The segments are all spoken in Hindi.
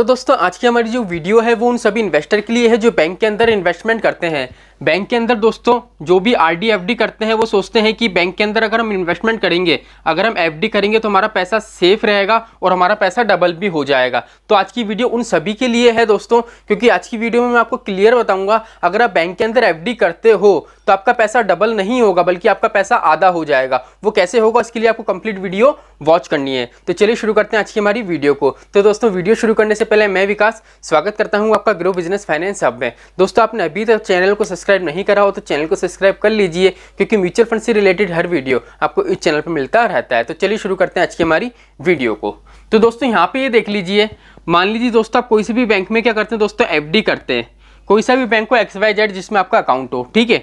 तो दोस्तों आज की हमारी जो वीडियो है वो उन सभी इन्वेस्टर के लिए है जो बैंक के अंदर इन्वेस्टमेंट करते हैं बैंक के अंदर दोस्तों जो भी आर डी एफ डी करते हैं वो सोचते हैं कि बैंक के अंदर अगर हम इन्वेस्टमेंट करेंगे अगर हम एफ डी करेंगे तो हमारा पैसा सेफ रहेगा और हमारा पैसा डबल भी हो जाएगा तो आज की वीडियो उन सभी के लिए है दोस्तों क्योंकि आज की वीडियो में मैं आपको क्लियर बताऊंगा अगर आप बैंक के अंदर एफ डी करते हो तो आपका पैसा डबल नहीं होगा बल्कि आपका पैसा आधा हो जाएगा वो कैसे होगा इसके लिए आपको कंप्लीट वीडियो वॉच करनी है तो चलिए शुरू करते हैं आज की हमारी वीडियो को तो दोस्तों वीडियो शुरू करने से पहले मैं विकास स्वागत करता हूँ आपका ग्रो बिजनेस फाइनेंस हब में दोस्तों आपने अभी तक चैनल को सब्सक्राइब सब्सक्राइब नहीं करा हो तो चैनल को सब्सक्राइब कर लीजिए क्योंकि म्यूचुअल फंड से रिलेटेड हर वीडियो आपको इस चैनल पर मिलता रहता है तो चलिए शुरू करते हैं आज की हमारी वीडियो को तो दोस्तों यहाँ पे ये देख लीजिए मान लीजिए दोस्तों आप कोई से भी बैंक में क्या करते हैं दोस्तों एफ करते हैं कोई सा भी बैंक को एक्स वाई जेड जिसमें आपका अकाउंट हो ठीक है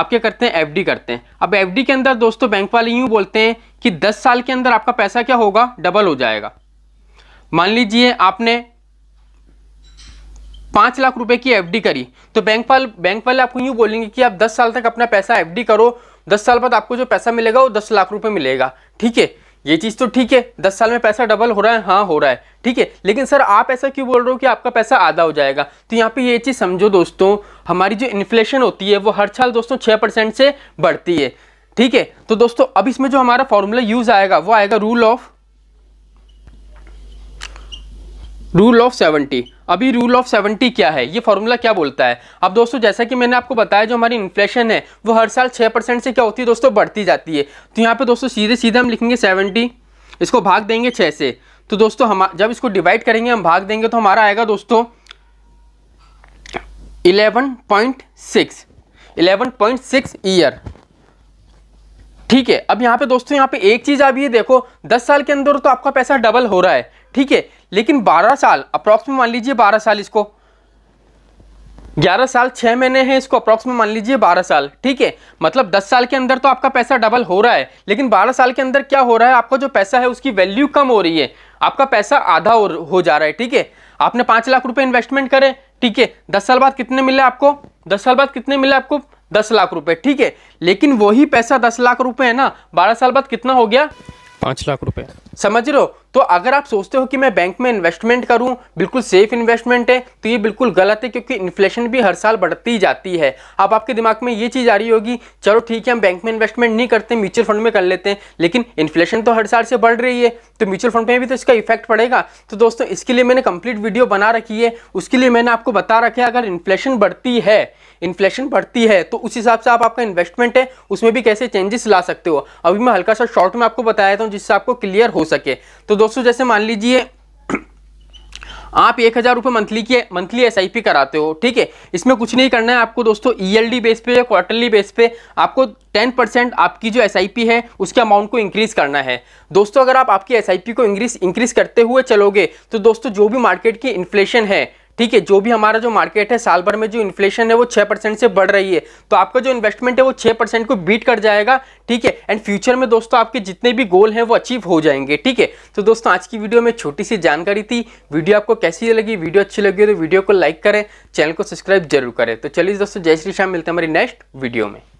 आप क्या करते हैं एफडी करते हैं अब एफडी के अंदर दोस्तों बैंक वाले यूँ बोलते हैं कि 10 साल के अंदर आपका पैसा क्या होगा डबल हो जाएगा मान लीजिए आपने पाँच लाख रुपए की एफडी करी तो बैंक वाले बैंक वाले आपको यूँ बोलेंगे कि आप दस साल तक अपना पैसा एफडी करो दस साल बाद आपको जो पैसा मिलेगा वो दस लाख रुपए मिलेगा ठीक है ये चीज़ तो ठीक है दस साल में पैसा डबल हो रहा है हाँ हो रहा है ठीक है लेकिन सर आप ऐसा क्यों बोल रहे हो कि आपका पैसा आधा हो जाएगा तो यहाँ पे ये चीज़ समझो दोस्तों हमारी जो इन्फ्लेशन होती है वो हर साल दोस्तों छः परसेंट से बढ़ती है ठीक है तो दोस्तों अब इसमें जो हमारा फॉर्मूला यूज आएगा वो आएगा rule of rule of seventy अभी रूल ऑफ सेवेंटी क्या है ये फॉर्मूला क्या बोलता है अब दोस्तों जैसा कि मैंने आपको बताया जो हमारी इन्फ्लेशन है वो हर साल छः परसेंट से क्या होती है दोस्तों बढ़ती जाती है तो यहाँ पे दोस्तों सीधे सीधे हम लिखेंगे सेवेंटी इसको भाग देंगे छः से तो दोस्तों हम जब इसको डिवाइड करेंगे हम भाग देंगे तो हमारा आएगा दोस्तों eleven point six eleven point six year ठीक है अब यहाँ पे दोस्तों यहाँ पे एक चीज़ आप है देखो दस साल के अंदर तो आपका पैसा डबल हो रहा है ठीक है लेकिन बारह साल अप्रॉक्स मान लीजिए बारह साल इसको ग्यारह साल छह महीने हैं इसको अप्रॉक्स में मान लीजिए बारह साल ठीक है मतलब दस साल के अंदर तो आपका पैसा डबल हो रहा है लेकिन बारह साल के अंदर क्या हो रहा है आपका जो पैसा है उसकी वैल्यू कम हो रही है आपका पैसा आधा हो जा रहा है ठीक है आपने पांच लाख रुपए इन्वेस्टमेंट करें ठीक है दस साल बाद कितने मिले आपको दस साल बाद कितने मिले आपको दस लाख रुपए ठीक है लेकिन वही पैसा दस लाख रुपए है ना बारह साल बाद कितना हो गया पांच लाख रुपए समझ रहे हो तो अगर आप सोचते हो कि मैं बैंक में इन्वेस्टमेंट करूं बिल्कुल सेफ इन्वेस्टमेंट है तो ये बिल्कुल गलत है क्योंकि इन्फ्लेशन भी हर साल बढ़ती ही जाती है अब आपके दिमाग में ये चीज़ आ रही होगी चलो ठीक है हम बैंक में इन्वेस्टमेंट नहीं करते म्यूचुअल फंड में कर लेते हैं लेकिन इन्फ्लेशन तो हर साल से बढ़ रही है तो म्यूचुअल फंड में भी तो इसका इफेक्ट पड़ेगा तो दोस्तों इसके लिए मैंने कंप्लीट वीडियो बना रखी है उसके लिए मैंने आपको बता रखा है अगर इन्फ्लेशन बढ़ती है इन्फ्लेशन बढ़ती है तो उस हिसाब से आप आपका इन्वेस्टमेंट है उसमें भी कैसे चेंजेस ला सकते हो अभी मैं हल्का सा शॉर्ट में आपको बताया था जिससे आपको क्लियर हो सके तो दोस्तों जैसे मान लीजिए आप एक हज़ार रुपये मंथली की मंथली एस आई पी कराते हो ठीक है इसमें कुछ नहीं करना है आपको दोस्तों ई एल डी बेस पे या क्वार्टरली बेस पे आपको टेन परसेंट आपकी जो एस आई पी है उसके अमाउंट को इंक्रीज़ करना है दोस्तों अगर आप आपकी एस आई पी को इंक्रीज इंक्रीज़ करते हुए चलोगे तो दोस्तों जो भी मार्केट की इन्फ्लेशन है ठीक है जो भी हमारा जो मार्केट है साल भर में जो इन्फ्लेशन है वो छः परसेंट से बढ़ रही है तो आपका जो इन्वेस्टमेंट है वो छः परसेंट को बीट कर जाएगा ठीक है एंड फ्यूचर में दोस्तों आपके जितने भी गोल हैं वो अचीव हो जाएंगे ठीक है तो दोस्तों आज की वीडियो में छोटी सी जानकारी थी वीडियो आपको कैसी लगी वीडियो अच्छी लगी तो वीडियो को लाइक करें चैनल को सब्सक्राइब जरूर करें तो चलिए दोस्तों जय श्री शाह मिलते हैं हमारी नेक्स्ट वीडियो में